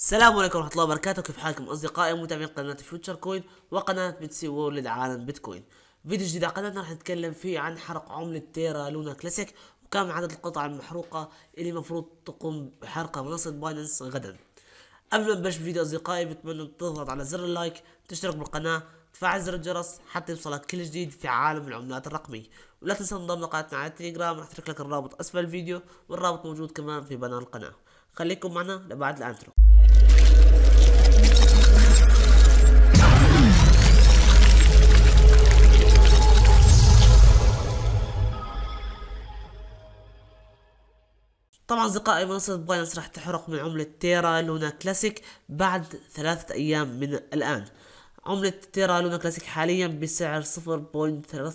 السلام عليكم ورحمة الله وبركاته كيف حالكم أصدقائي متابعين قناة فيوتشر كوين وقناة بتسي وورلد عالم بيتكوين فيديو جديد على قناتنا راح نتكلم فيه عن حرق عملة تيرا لونا كلاسيك وكم عدد القطع المحروقة اللي المفروض تقوم بحرقها منصة بايننس غدا قبل ما نبلش فيديو أصدقائي بتمنى تضغط على زر اللايك تشترك بالقناة تفعل زر الجرس حتى يوصلك كل جديد في عالم العملات الرقمية ولا تنسى تنضم لقناتنا على التليجرام راح اترك لك الرابط اسفل الفيديو والرابط موجود كمان في بنان القناة خليكم معنا لبعد الانترو أصدقائي منصة باينانس راح تحرق من عملة تيرا لونا كلاسيك بعد ثلاثة أيام من الآن عملة تيرا لونا كلاسيك حاليا بسعر 0.3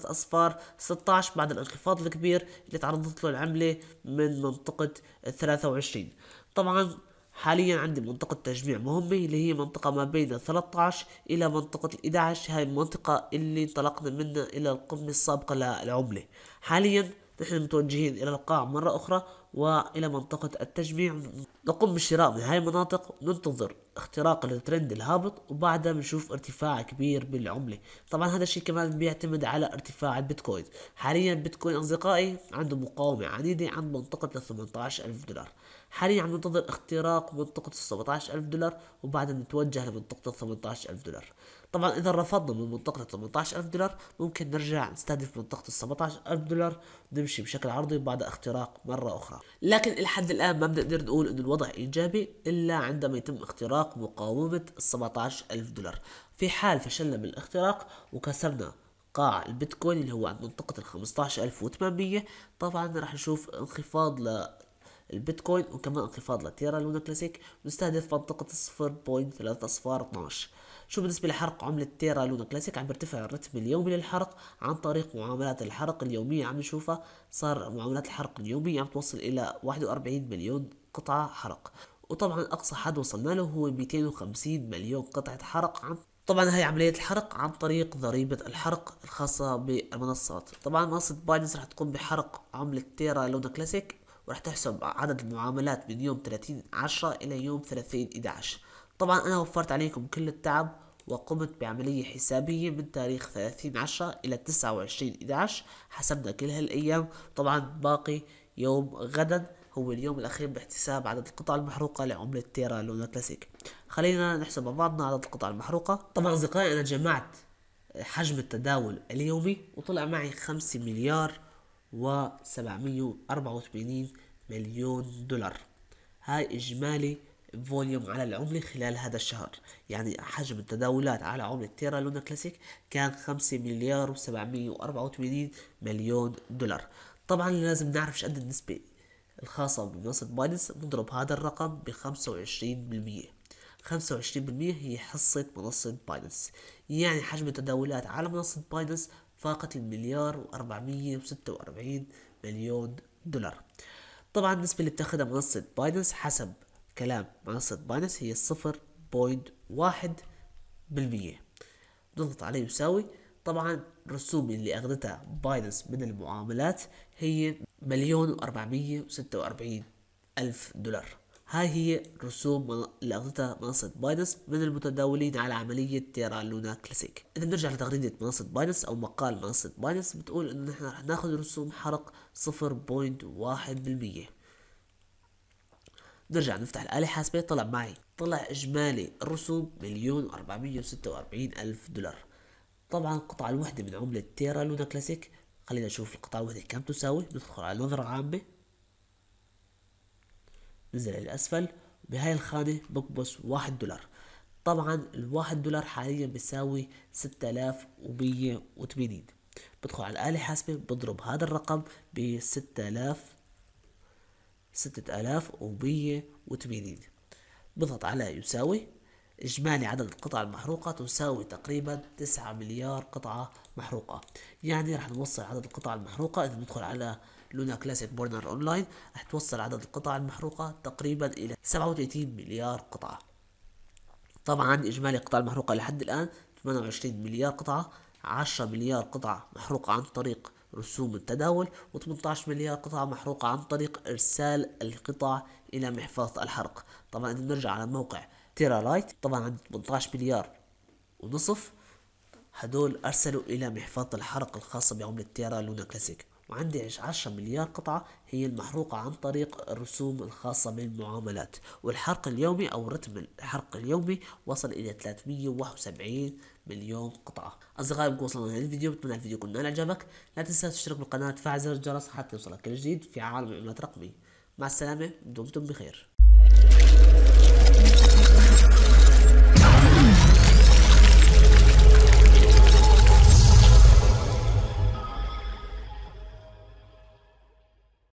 أصفار 16 بعد الانخفاض الكبير اللي تعرضت له العملة من منطقة 23 طبعا حاليا عندي منطقة تجميع مهمة اللي هي منطقة ما بين 13 إلى منطقة 11 هاي المنطقة اللي انطلقنا منها إلى القمة السابقة للعملة حاليا نحن متوجهين إلى القاع مرة أخرى والى منطقة التجميع نقوم بالشراء من هاي المناطق ننتظر اختراق الترند الهابط وبعدها بنشوف ارتفاع كبير بالعملة طبعا هذا الشيء كمان بيعتمد على ارتفاع البيتكوين حاليا بيتكوين اصدقائي عنده مقاومة عنيدة عند منطقة ال 18000 دولار حاليا عم ننتظر اختراق منطقة ال 17000 دولار وبعدها نتوجه لمنطقة ال 18000 دولار طبعا اذا رفضنا من منطقة ال 18000 دولار ممكن نرجع نستهدف منطقة ال 17000 دولار نمشي بشكل عرضي بعد اختراق مرة اخرى لكن لحد الان ما بنقدر نقول انه الوضع ايجابي الا عندما يتم اختراق مقاومة ال 17000 دولار في حال فشلنا بالاختراق وكسرنا قاع البيتكوين اللي هو عند منطقة ال 15800 طبعا راح نشوف انخفاض ل البيتكوين وكمان انخفاض لتيرا لونا كلاسيك نستهدف منطقة الصفر بوينت ثلاثة أصفار 12 شو بالنسبة لحرق عملة تيرا لونا كلاسيك عم بيرتفع الرتم اليومي للحرق عن طريق معاملات الحرق اليومية عم نشوفها صار معاملات الحرق اليومية عم توصل إلى 41 مليون قطعة حرق وطبعا أقصى حد وصلنا له هو 250 مليون قطعة حرق عن طبعا هي عملية الحرق عن طريق ضريبة الحرق الخاصة بالمنصات طبعا منصة بايننس رح تقوم بحرق عملة تيرا لونا كلاسيك وراح تحسب عدد المعاملات من يوم 30 10 إلى يوم 30 11 طبعا أنا وفرت عليكم كل التعب وقمت بعملية حسابية من تاريخ 30 10 إلى 29 11 حسبنا كل هالأيام طبعا باقي يوم غدا هو اليوم الأخير باحتساب عدد القطع المحروقة لعملة تيرا لونا كلاسيك خلينا نحسب مع بعضنا عدد القطع المحروقة طبعا أصدقائي أنا جمعت حجم التداول اليومي وطلع معي 5 مليار و784 مليون دولار هاي إجمالي فوليوم على العملة خلال هذا الشهر يعني حجم التداولات على عملة تيرا لونا كلاسيك كان 5 مليار و784 مليون دولار طبعا لازم نعرف شقد النسبة الخاصة بمنصة بايننس نضرب هذا الرقم ب 25% 25% هي حصة منصة بايننس يعني حجم التداولات على منصة بايننس فاقت المليار و446 مليون دولار طبعا النسبة اللي بتاخذها منصة بايننس حسب كلام منصة بايننس هي 0.1 بالمية نضغط عليه يساوي طبعا الرسوم اللي أخذتها بايننس من المعاملات هي مليون و446 ألف دولار هاي هي رسوم اللي أعطتها منصة باينس من المتداولين على عملية تيرا لونا كلاسيك إذا نرجع لتغريدة منصة باينس أو مقال منصة باينس بتقول إنه نحن رح ناخذ رسوم حرق 0.1% نرجع نفتح الآلة الحاسبة طلع معي طلع إجمالي الرسوم مليون أربعمية وستة وأربعين ألف دولار طبعا القطعة الوحدة من عملة تيرا لونا كلاسيك خلينا نشوف القطعة الوحدة كم تساوي ندخل على نظرة عامة ننزل للأسفل بهاي الخانة بقبس واحد دولار طبعا الواحد دولار حاليا بيساوي ستة آلاف ومية بدخل على الآلة الحاسبة بضرب هذا الرقم بستة آلاف ستة آلاف ومية بضغط على يساوي إجمالي عدد القطع المحروقة تساوي تقريبا تسعة مليار قطعة محروقة يعني رح نوصل عدد القطع المحروقة إذا ندخل على لونا كلاسيك بورنر اونلاين راح توصل عدد القطع المحروقة تقريبا الى 37 مليار قطعة طبعا اجمالي القطع المحروقة لحد الان 28 مليار قطعة 10 مليار قطعة محروقة عن طريق رسوم التداول و18 مليار قطعة محروقة عن طريق إرسال القطع إلى محفظة الحرق طبعا إذا نرجع على موقع تيرا لايت طبعا 18 مليار ونصف هدول أرسلوا إلى محفظة الحرق الخاصة بعملة تيرا لونا كلاسيك وعندي 10 مليار قطعة هي المحروقة عن طريق الرسوم الخاصة بالمعاملات والحرق اليومي أو رتم الحرق اليومي وصل إلى 371 مليون قطعة أصدقائي بكون وصلنا لهذا الفيديو بتمنى الفيديو يكون نال إعجابك لا تنسى تشترك بالقناة وتفعل زر الجرس حتى يوصلك كل جديد في عالم العملات الرقمي مع السلامة دمتم بخير